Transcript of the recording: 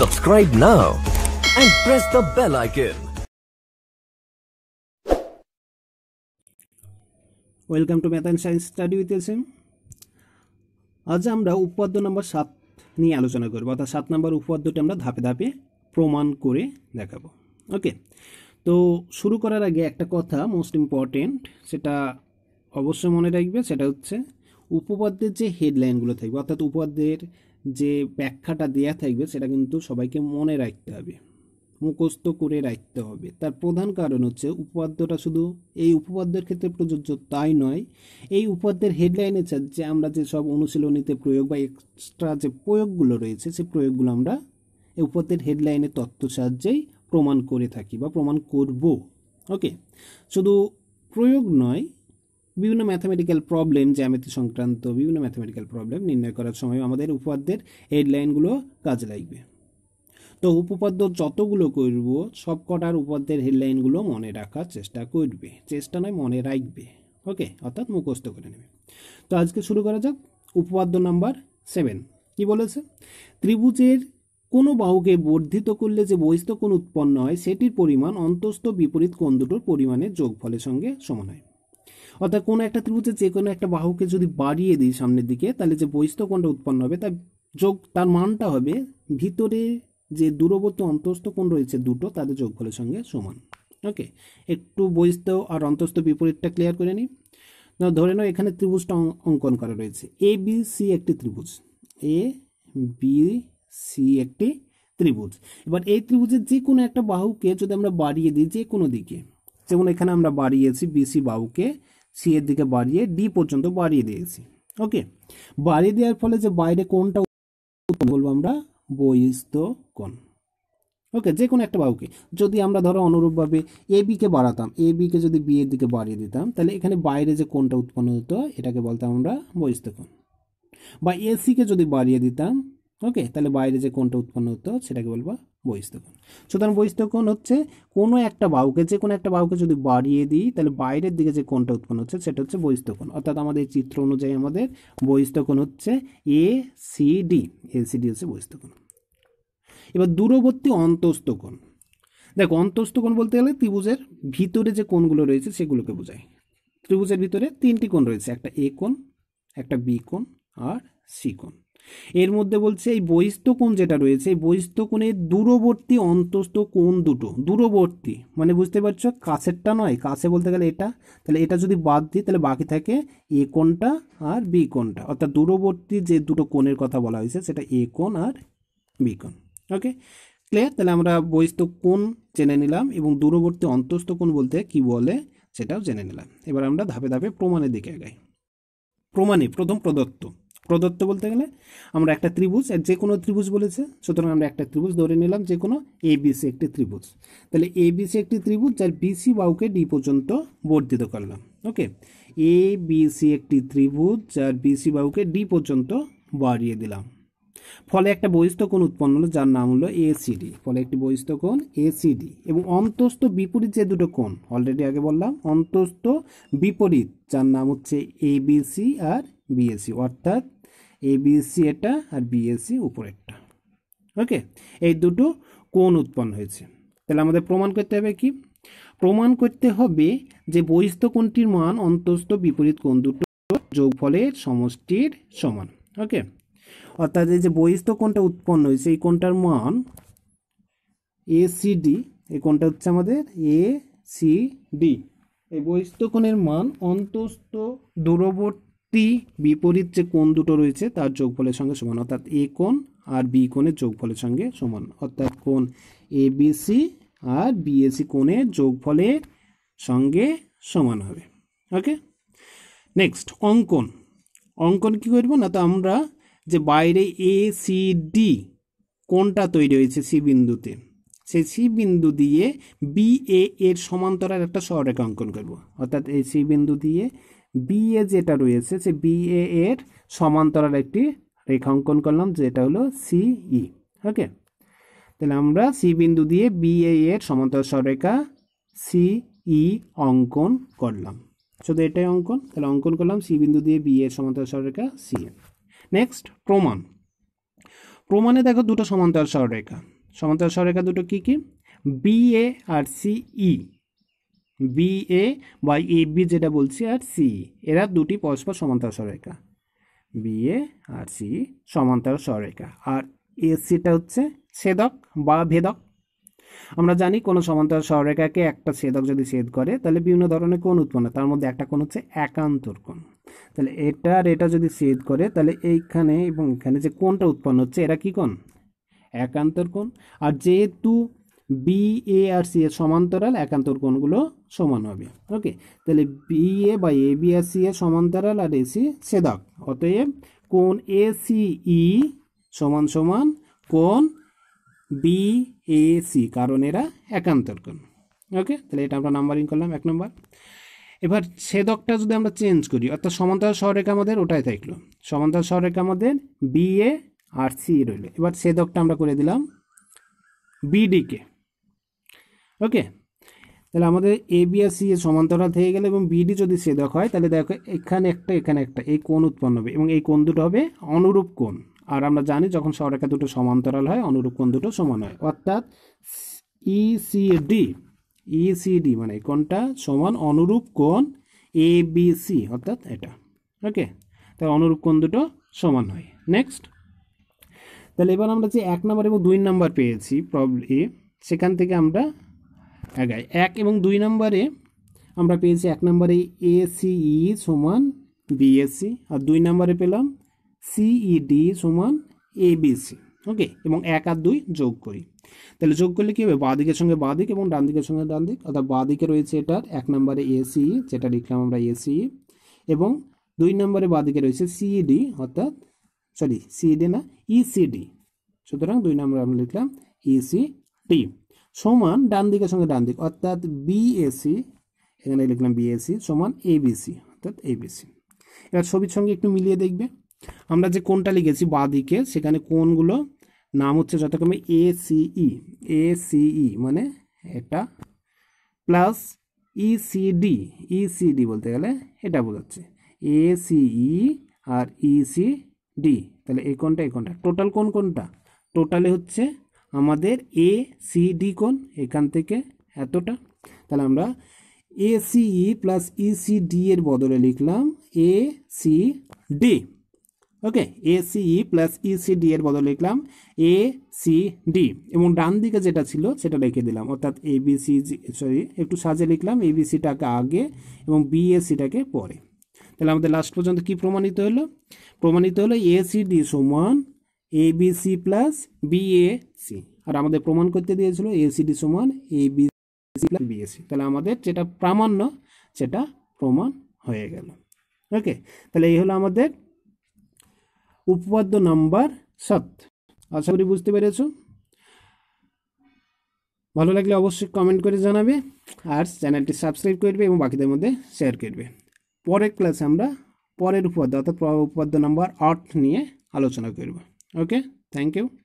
Subscribe now and press the bell icon. Welcome to math and science study with এলসেম আজ আমরা উপপাদ্য নম্বর সাত নিয়ে আলোচনা করবো অর্থাৎ সাত নম্বর উপপাদ্যটি আমরা ধাপে ধাপে প্রমাণ করে দেখাবো ওকে তো শুরু করার আগে একটা কথা মোস্ট ইম্পর্টেন্ট সেটা অবশ্যই মনে রাখবে সেটা হচ্ছে উপপাদ্যের যে হেডলাইনগুলো থাকবে অর্থাৎ উপপাদ্যের যে ব্যাখ্যাটা দেয়া থাকবে সেটা কিন্তু সবাইকে মনে রাখতে হবে মুখস্থ করে রাখতে হবে তার প্রধান কারণ হচ্ছে উপপাদ্যটা শুধু এই উপপাদ্যের ক্ষেত্রে প্রযোজ্য তাই নয় এই উপপাদ্যের হেডলাইনে যে আমরা যে সব অনুশীলনীতে প্রয়োগ বা এক্সট্রা যে প্রয়োগগুলো রয়েছে সেই প্রয়োগগুলো আমরা এই উপপাদ্যের হেডলাইনে তত্ত্ব সাহায্যেই প্রমাণ করে থাকি বা প্রমাণ করব ওকে শুধু প্রয়োগ নয় বিভিন্ন ম্যাথামেটিক্যাল প্রবলেম জ্যামিতি সংক্রান্ত বিভিন্ন ম্যাথামেটিক্যাল প্রবলেম নির্ণয় করার সময় আমাদের উপপাদ্যের হেডলাইনগুলো কাজে লাগবে তো উপপাদ্য যতগুলো করব সব কটার উপপাদ্যের হেডলাইনগুলো মনে রাখার চেষ্টা করবে চেষ্টা নয় মনে রাখবে ওকে অর্থাৎ মুখস্থ করে নেবে তো আজকে শুরু করা যাক উপপাদ্য নাম্বার সেভেন কি বলেছে ত্রিভুজের কোনো বাহুকে বর্ধিত করলে যে বহিস্থ কোণ উৎপন্ন হয় সেটির পরিমাণ অন্তস্থ বিপরীত কোণ দুটোর পরিমাণের যোগফলের সঙ্গে সমান হয় অর্থাৎ কোনো একটা ত্রিভুজের যে কোনো একটা বাহুকে যদি বাড়িয়ে দিই সামনের দিকে তাহলে যে বহিস্থকোণটা উৎপন্ন হবে তার যোগ তার মানটা হবে ভিতরে যে দূরবর্তী অন্তস্থ কোণ রয়েছে দুটো তাদের যোগফলের সঙ্গে সমান ওকে একটু বৈস্ত আর অন্তস্থ বিপরীতটা ক্লিয়ার করে নিই ধরে নাও এখানে ত্রিভুজটা অঙ্কন করা রয়েছে এ বি সি একটি ত্রিভুজ এ বি সি একটি ত্রিভুজ এবার এই ত্রিভুজের যে কোনো একটা বাহুকে যদি আমরা বাড়িয়ে দিই যে কোনো দিকে যেমন এখানে আমরা বাড়িয়েছি বিসি বাহুকে সি এর দিকে বাড়িয়ে ডি পর্যন্ত বাড়িয়ে দিয়েছি ওকে বাড়িয়ে দেওয়ার ফলে যে বাইরে কোনটা বলবো আমরা বহিস্থ কোণ ওকে যে কোনো একটা বাহুকে যদি আমরা ধরো অনুরূপভাবে এ বিকে বাড়াতাম এ বিকে যদি বি এর দিকে বাড়িয়ে দিতাম তাহলে এখানে বাইরে যে কোনটা উৎপন্ন হতো এটাকে বলতাম আমরা বহিস্থ কোণ বা এসিকে যদি বাড়িয়ে দিতাম ওকে তাহলে বাইরে যে কোনটা উৎপন্ন হতো সেটাকে বলবো বহিস্থকোণ সুতরাং বহিস্থকোণ হচ্ছে কোনো একটা বাহুকে যে কোনো একটা বাহুকে যদি বাড়িয়ে দিই তাহলে বাইরের দিকে যে কোনটা উৎপন্ন হচ্ছে সেটা হচ্ছে বহিস্থকোণ অর্থাৎ আমাদের চিত্র অনুযায়ী আমাদের বহিস্থকোণ হচ্ছে A C D A C D হচ্ছে বহিস্থকোণ এবার দূরবর্তী অন্তস্থকোণ দেখো অন্তস্থকোণ বলতে গেলে ত্রিভুজের ভিতরে যে কোণগুলো রয়েছে সেগুলোকে বোঝায় ত্রিভুজের ভিতরে তিনটি কোণ রয়েছে একটা এ কোণ একটা বি কোণ আর সি কোণ এর মধ্যে বলছে এই বহিস্থ কোণ যেটা রয়েছে এই বহিস্থ কোণের দূরবর্তী অন্তস্থ কোণ দুটো দূরবর্তী মানে বুঝতে পারছো কাছেরটা নয় কাছে বলতে গেলে এটা তাহলে এটা যদি বাদ দিই তাহলে বাকি থাকে এ কোণটা আর বি কোণটা অর্থাৎ দূরবর্তী যে দুটো কোণের কথা বলা হয়েছে সেটা এ কোণ আর বি কোণ ওকে ক্লিয়ার তাহলে আমরা বহিস্থ কোণ জেনে নিলাম এবং দূরবর্তী অন্তস্থ কোণ বলতে কি বলে সেটাও জেনে নিলাম এবার আমরা ধাপে ধাপে প্রমাণের দিকে আগাই প্রমাণে প্রথম প্রদত্ত প্রদত্ত বলতে গেলে আমরা একটা ত্রিভুজ যে কোনো ত্রিভুজ বলেছে সুতরাং আমরা একটা ত্রিভুজ ধরে নিলাম যে কোনো এ বিসি একটি ত্রিভুজ তাহলে এ বিসি একটি ত্রিভুজ যার বিসি বাউকে ডি পর্যন্ত বর্ধিত করলাম ওকে এ বিসি একটি ত্রিভুজ যার বিসি বাউকে ডি পর্যন্ত বাড়িয়ে দিলাম ফলে একটা বহিস্থ কোণ উৎপন্ন হলো যার নাম হলো এসিডি ফলে একটি বহিস্থ কোণ এসিডি এবং অন্তস্থ বিপরীত যে দুটো কোণ অলরেডি আগে বললাম অন্তস্থ বিপরীত যার নাম হচ্ছে এবিসি আর বিএসি অর্থাৎ এ বিএসসি এটা আর বিএসসি উপরেরটা ওকে এই দুটো কোন উৎপন্ন হয়েছে তাহলে আমাদের প্রমাণ করতে হবে কি প্রমাণ করতে হবে যে বহিস্থ কোণটির মান অন্তস্থ বিপরীত কোণ দুটো যোগফলের সমষ্টির সমান ওকে অর্থাৎ এই যে বহিস্থ কোণটা উৎপন্ন হয়েছে এই কোণটার মান এ সি ডি এই কোণটা হচ্ছে আমাদের এ সি ডি এই বহিস্থ কোণের মান অন্তস্থ দূরবর্তী একটি বিপরীত যে কোণ দুটো রয়েছে তার যোগফলের সঙ্গে সমান অর্থাৎ এ কোণ আর বি কোণের যোগফলের সঙ্গে সমান অর্থাৎ কোণ এ বিসি আর বিএসি কোণের যোগফলের সঙ্গে সমান হবে ওকে নেক্সট অঙ্কন অঙ্কন কি করবো না তো আমরা যে বাইরে এ সি ডি কোনটা তৈরি হয়েছে সি বিন্দুতে সেই সি বিন্দু দিয়ে বি এ এর সমান্তরাল একটা সরেখা অঙ্কন করব অর্থাৎ এই সি বিন্দু দিয়ে বিএ যেটা রয়েছে সে বিএ এর সমান্তরাল একটি রেখা অঙ্কন করলাম যেটা হলো সিই ওকে e, তাহলে আমরা সি বিন্দু দিয়ে বিএ এর সমান্তরাল সরেখা সিই e অঙ্কন করলাম শুধু এটাই অঙ্কন তাহলে অঙ্কন করলাম সি বিন্দু দিয়ে বিএ এর সমান্তরাল সরলরেখা সি এ নেক্সট প্রমাণ প্রমাণে দেখো দুটো সমান্তরাল সরলরেখা সমান্তরাল সরলরেখা দুটো কি কি বি এ আর C E e B A বা এ বি যেটা বলছি আর সি এরা দুটি পরস্পর সমান্তর সরেখা বি এ আর সি সমান্তর স্বরেখা আর এ সিটা হচ্ছে ছেদক বা ভেদক আমরা জানি কোনো সমান্তরাল স্বরেখাকে একটা ছেদক যদি ছেদ করে তাহলে বিভিন্ন ধরনের কোণ উৎপন্ন তার মধ্যে একটা কোণ হচ্ছে একান্তর কোণ তাহলে এটা আর এটা যদি ছেদ করে তাহলে এইখানে এবং এখানে যে কোণটা উৎপন্ন হচ্ছে এরা কি কোণ একান্তর কোণ আর যেহেতু বি এ আর সি এর সমান্তরাল একান্তর কোণগুলো সমান হবে ওকে তাহলে বি এ বা এ বি আর সি এর সমান্তরাল আর এসি ছেদক অতএব কোণ এ সি ই সমান সমান কোণ বি এ সি কারণ এরা একান্তর কোণ ওকে তাহলে এটা আমরা নাম্বারিং করলাম এক নম্বর এবার ছেদকটা যদি আমরা চেঞ্জ করি অর্থাৎ সমান্তরাল সহরেখা আমাদের ওটাই থাকলো সমান্তরাল সহরেখা আমাদের বি এ আর সি রইল এবার ছেদকটা আমরা করে দিলাম বিডিকে ওকে তাহলে আমাদের এ বি আর সি এর সমান্তরাল থেকে গেলে এবং বিডি যদি ছেদক হয় তাহলে দেখো এখানে একটা এখানে একটা এই কোণ উৎপন্ন হবে এবং এই কোণ দুটো হবে অনুরূপ কোণ আর আমরা জানি যখন সরেখা দুটো সমান্তরাল হয় অনুরূপ কোণ দুটো সমান হয় অর্থাৎ সি e, ইসিডি e, মানে কোনটা সমান অনুরূপ কোণ এ বি সি অর্থাৎ এটা ওকে তাহলে অনুরূপ কোণ দুটো সমান হয় নেক্সট তাহলে এবার আমরা যে এক নম্বর এবং দুই নম্বর পেয়েছি প্রবলি সেখান থেকে আমরা আগায় এক এবং দুই নম্বরে আমরা পেয়েছি এক নম্বরে এসিই e সমান বিএসসি আর দুই নম্বরে পেলাম সিইডি e সমান এবিসি ওকে এবং এক আর দুই যোগ করি তাহলে যোগ করলে কী হবে বাঁ দিকের সঙ্গে বাঁ দিক এবং ডান দিকের সঙ্গে ডান দিক অর্থাৎ বাঁদিকে দিকে রয়েছে এটার এক নম্বরে এসিই e, যেটা লিখলাম আমরা এসিই এবং দুই নম্বরে বাঁ দিকে রয়েছে সিইডি অর্থাৎ সরি সিইডি না ইসিডি সুতরাং দুই নম্বরে আমরা লিখলাম ইসিডি সমান ডান দিকের সঙ্গে ডান দিক অর্থাৎ বিএসি এখানে লিখলাম বিএসি সমান এবিসি অর্থাৎ এবিসি এবার ছবির সঙ্গে একটু মিলিয়ে দেখবে আমরা যে কোনটা লিখেছি বা দিকে সেখানে কোনগুলো নাম হচ্ছে যথাক্রমে এ সিই এ সিই মানে এটা প্লাস ইসিডি ইসিডি বলতে গেলে এটা বোঝাচ্ছে এ সিই e আর ইসিডি e তাহলে এই কোনটা এই কোনটা টোটাল কোন কোনটা টোটালে হচ্ছে আমাদের এ সি ডি কোন এখান থেকে এতটা তাহলে আমরা A C E plus E C D এর বদলে লিখলাম A C D okay A C E plus E C D এর বদলে লিখলাম এ সি ডি এবং ডান দিকে যেটা ছিল সেটা রেখে দিলাম অর্থাৎ এ বি সি সরি একটু সাজে লিখলাম এ বি সিটাকে আগে এবং বি এ সিটাকে পরে তাহলে আমাদের লাস্ট পর্যন্ত কি প্রমাণিত হলো প্রমাণিত হলো এ সি ডি সমান A B C plus B A C আর আমাদের প্রমাণ করতে দিয়েছিল এসিডি সমান A B C plus B AC তাহলে আমাদের যেটা প্রামাণ্য সেটা প্রমাণ হয়ে গেল ওকে তাহলে এই হলো আমাদের উপপাদ্য নাম্বার সাত আশা করি বুঝতে পেরেছ ভালো লাগলে অবশ্যই কমেন্ট করে জানাবে আর চ্যানেলটি সাবস্ক্রাইব করবে এবং বাকিদের মধ্যে শেয়ার করবে পরের ক্লাসে আমরা পরের উপাদ্য অর্থাৎ উপাদ্য নাম্বার আট নিয়ে আলোচনা করব okay thank you